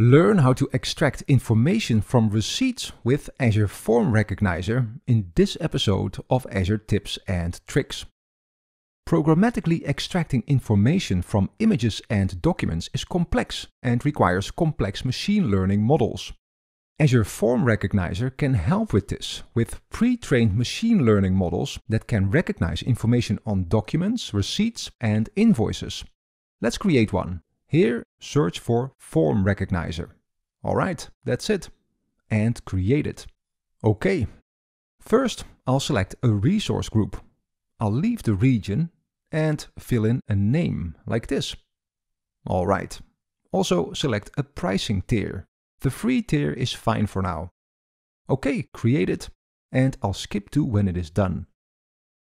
Learn how to extract information from receipts with Azure Form Recognizer in this episode of Azure Tips and Tricks. Programmatically extracting information from images and documents is complex and requires complex machine learning models. Azure Form Recognizer can help with this with pre-trained machine learning models that can recognize information on documents, receipts and invoices. Let's create one. Here, search for Form Recognizer. Alright, that's it. And create it. Okay. First, I'll select a resource group. I'll leave the region and fill in a name, like this. Alright. Also select a pricing tier. The free tier is fine for now. Okay, create it. And I'll skip to when it is done.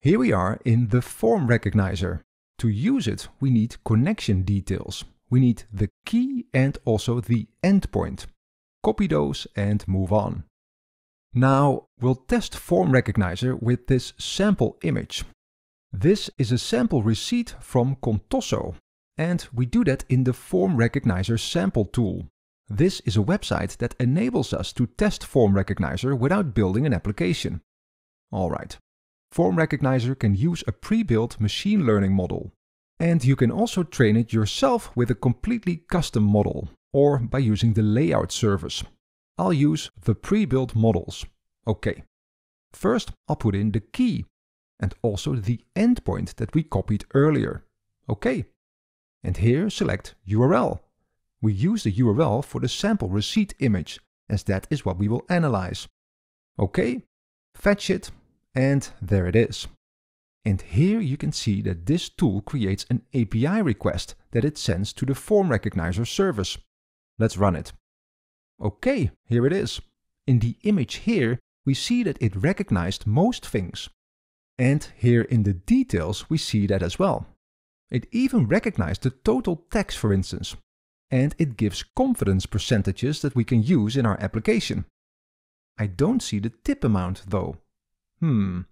Here we are in the form recognizer. To use it, we need connection details we need the key and also the endpoint. Copy those and move on. Now we'll test Form Recognizer with this sample image. This is a sample receipt from Contoso, and we do that in the Form Recognizer sample tool. This is a website that enables us to test Form Recognizer without building an application. Alright, Form Recognizer can use a pre-built machine learning model. And you can also train it yourself with a completely custom model or by using the layout service. I'll use the pre-built models. Okay. First, I'll put in the key and also the endpoint that we copied earlier. Okay. And here select URL. We use the URL for the sample receipt image as that is what we will analyze. Okay, fetch it, and there it is. And here you can see that this tool creates an API request that it sends to the form recognizer service. Let's run it. Okay, here it is. In the image here, we see that it recognized most things. And here in the details, we see that as well. It even recognized the total tax, for instance. And it gives confidence percentages that we can use in our application. I don't see the tip amount, though. Hmm.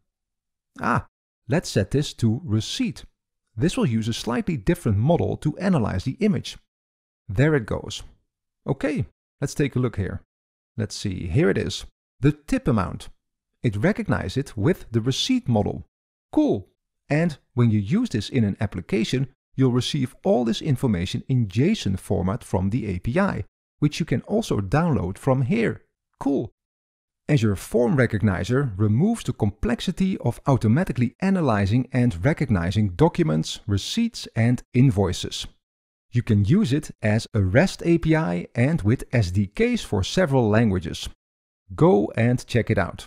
Ah, Let's set this to receipt. This will use a slightly different model to analyze the image. There it goes. Okay, let's take a look here. Let's see, here it is. The tip amount. It recognizes it with the receipt model. Cool. And when you use this in an application, you'll receive all this information in JSON format from the API, which you can also download from here. Cool. Azure Form Recognizer removes the complexity of automatically analyzing and recognizing documents, receipts and invoices. You can use it as a REST API and with SDKs for several languages. Go and check it out.